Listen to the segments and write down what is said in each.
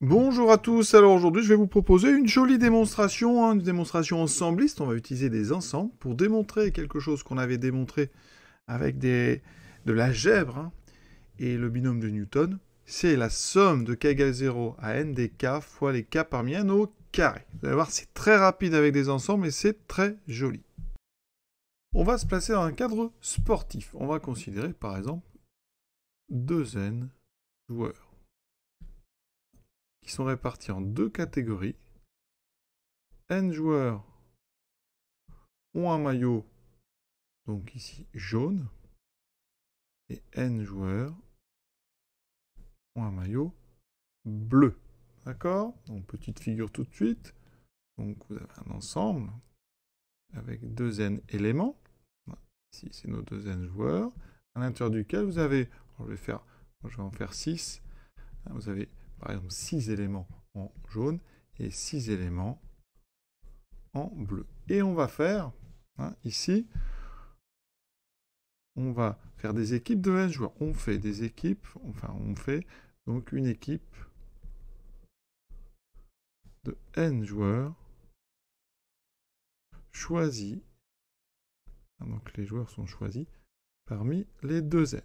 Bonjour à tous, alors aujourd'hui je vais vous proposer une jolie démonstration, hein, une démonstration ensembliste, on va utiliser des ensembles pour démontrer quelque chose qu'on avait démontré avec des, de l'algèbre hein. et le binôme de Newton, c'est la somme de k égale 0 à n des k fois les k parmi n au carré. Vous allez voir, c'est très rapide avec des ensembles et c'est très joli. On va se placer dans un cadre sportif, on va considérer par exemple 2n joueurs sont répartis en deux catégories. N joueurs ont un maillot, donc ici jaune, et N joueurs ont un maillot bleu. D'accord Donc petite figure tout de suite. Donc vous avez un ensemble avec deux N éléments. Ici, c'est nos deux N joueurs, à l'intérieur duquel vous avez, je vais, faire, je vais en faire 6, vous avez par exemple 6 éléments en jaune et 6 éléments en bleu. Et on va faire, hein, ici, on va faire des équipes de n joueurs. On fait des équipes, enfin on fait donc une équipe de n joueurs choisis. Donc les joueurs sont choisis parmi les deux n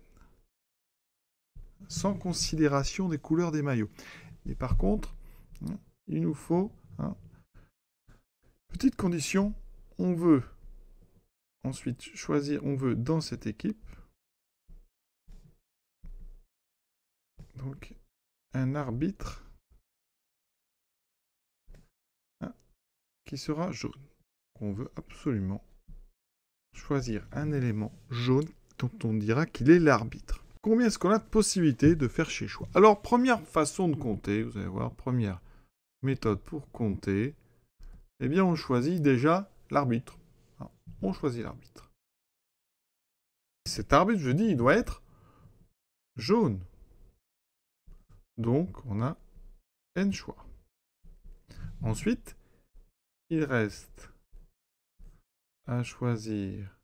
sans considération des couleurs des maillots. Mais par contre, hein, il nous faut, hein, petite condition, on veut ensuite choisir, on veut dans cette équipe, donc un arbitre hein, qui sera jaune. On veut absolument choisir un élément jaune dont on dira qu'il est l'arbitre combien est-ce qu'on a de possibilités de faire chez choix Alors, première façon de compter, vous allez voir, première méthode pour compter, eh bien, on choisit déjà l'arbitre. On choisit l'arbitre. Cet arbitre, je dis, il doit être jaune. Donc, on a n choix. Ensuite, il reste à choisir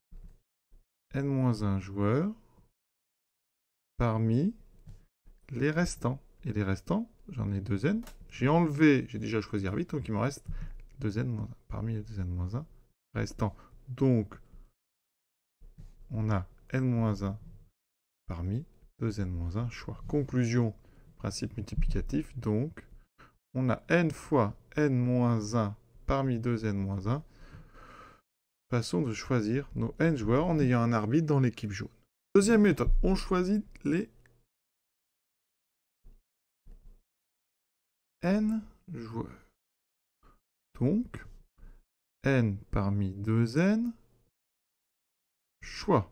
n-1 joueur parmi les restants. Et les restants, j'en ai 2n. J'ai enlevé, j'ai déjà choisi 8, donc il me reste 2n-1. Parmi les 2n-1 restants. Donc, on a n-1 parmi 2n-1 choix. Conclusion, principe multiplicatif. Donc, on a n fois n-1 parmi 2n-1. Façon de choisir nos n joueurs en ayant un arbitre dans l'équipe jaune. Deuxième méthode, on choisit les n joueurs. Donc, n parmi 2n, choix.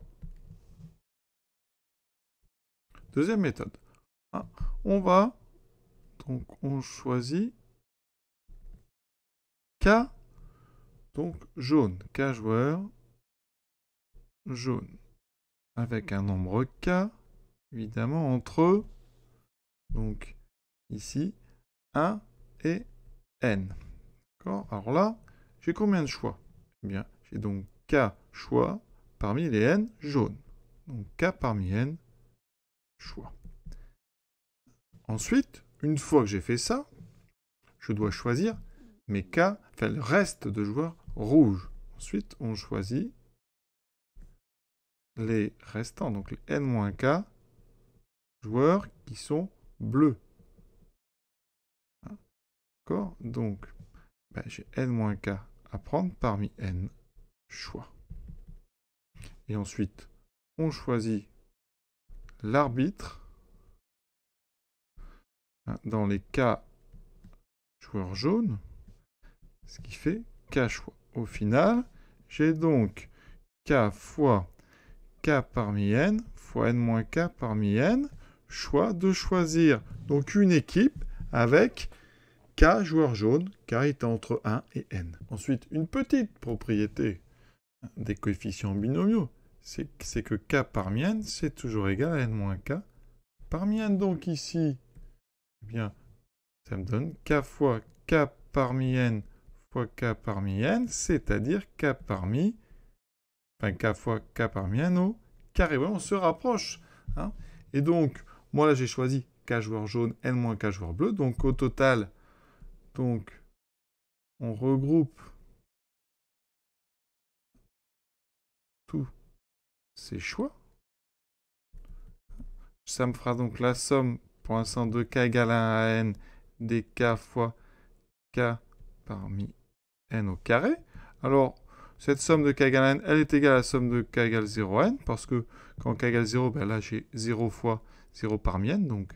Deuxième méthode. Ah, on va, donc on choisit K, donc jaune, K joueur, jaune avec un nombre k, évidemment, entre, donc ici, 1 et n. D'accord Alors là, j'ai combien de choix Eh bien, j'ai donc k choix parmi les n jaunes. Donc k parmi n choix. Ensuite, une fois que j'ai fait ça, je dois choisir mes K, enfin le reste de joueurs rouges. Ensuite, on choisit les restants, donc les n-k joueurs qui sont bleus. D'accord Donc, bah, j'ai n-k à prendre parmi n choix. Et ensuite, on choisit l'arbitre. Hein, dans les cas joueurs jaunes, ce qui fait k choix. Au final, j'ai donc k fois k parmi n fois n moins k parmi n, choix de choisir. Donc une équipe avec k joueurs jaunes, k est entre 1 et n. Ensuite, une petite propriété des coefficients binomiaux, c'est que k parmi n, c'est toujours égal à n moins k parmi n. Donc ici, eh bien, ça me donne k fois k parmi n fois k parmi n, c'est-à-dire k parmi enfin k fois k parmi N au carré. on se rapproche. Hein. Et donc, moi là j'ai choisi k joueur jaune, n moins k joueur bleu. Donc au total, donc on regroupe tous ces choix. Ça me fera donc la somme pour l'instant de k égale 1 à n des k fois k parmi n au carré. Alors, cette somme de k égale n, elle est égale à la somme de k égale 0 n, parce que quand k égale 0, ben là j'ai 0 fois 0 par mienne, donc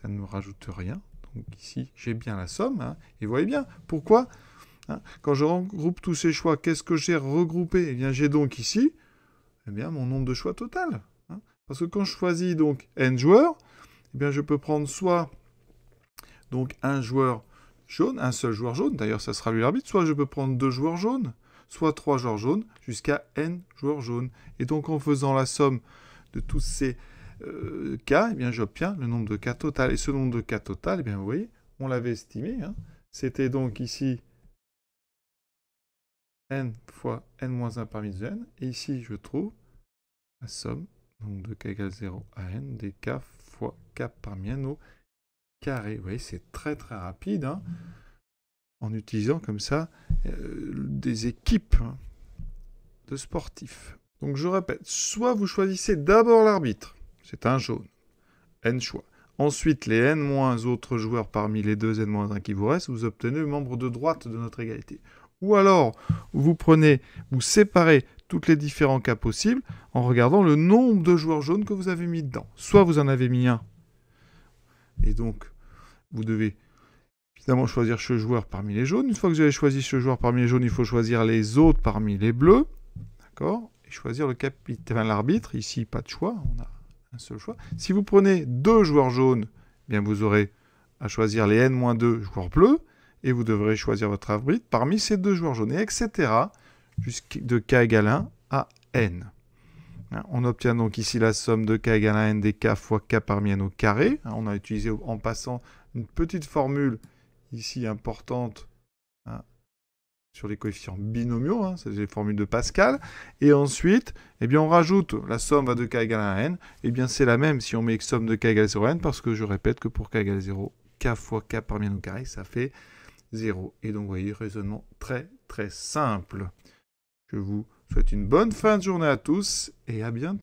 ça ne me rajoute rien. Donc ici, j'ai bien la somme, Et hein. et voyez bien, pourquoi hein, Quand je regroupe tous ces choix, qu'est-ce que j'ai regroupé Eh bien j'ai donc ici eh bien, mon nombre de choix total. Hein. parce que quand je choisis donc n joueurs, eh bien je peux prendre soit donc un joueur jaune, un seul joueur jaune, d'ailleurs ça sera lui l'arbitre, soit je peux prendre deux joueurs jaunes, soit 3 joueurs jaunes, jusqu'à n joueurs jaunes. Et donc en faisant la somme de tous ces euh, cas, eh bien j'obtiens le nombre de cas total. Et ce nombre de cas total, eh bien vous voyez, on l'avait estimé. Hein. C'était donc ici n fois n-1 parmi 2n. Et ici, je trouve la somme, donc de k égale 0 à n, des k fois k parmi n au carré. Vous voyez, c'est très très rapide. Hein en utilisant comme ça euh, des équipes de sportifs. Donc je répète, soit vous choisissez d'abord l'arbitre, c'est un jaune, N choix. Ensuite, les N- moins autres joueurs parmi les deux N-1 qui vous restent, vous obtenez le membre de droite de notre égalité. Ou alors, vous prenez, vous séparez tous les différents cas possibles en regardant le nombre de joueurs jaunes que vous avez mis dedans. Soit vous en avez mis un, et donc vous devez évidemment choisir ce joueur parmi les jaunes. Une fois que vous avez choisi ce joueur parmi les jaunes, il faut choisir les autres parmi les bleus. D'accord Et choisir le capitaine, l'arbitre. Ici, pas de choix, on a un seul choix. Si vous prenez deux joueurs jaunes, eh bien vous aurez à choisir les N-2 joueurs bleus. Et vous devrez choisir votre arbitre parmi ces deux joueurs jaunes, et etc. De K égale 1 à N. Hein, on obtient donc ici la somme de k égale à n des k fois k parmi n au carré. Hein, on a utilisé en passant une petite formule ici importante hein, sur les coefficients binomiaux, hein, c'est les formules de Pascal. Et ensuite, eh bien, on rajoute la somme va de k égale à n. Eh bien, c'est la même si on met somme de k égale à 0 n, parce que je répète que pour k égale à 0, k fois k parmi nos carré, ça fait 0. Et donc, vous voyez, raisonnement très très simple. Je vous souhaite une bonne fin de journée à tous et à bientôt.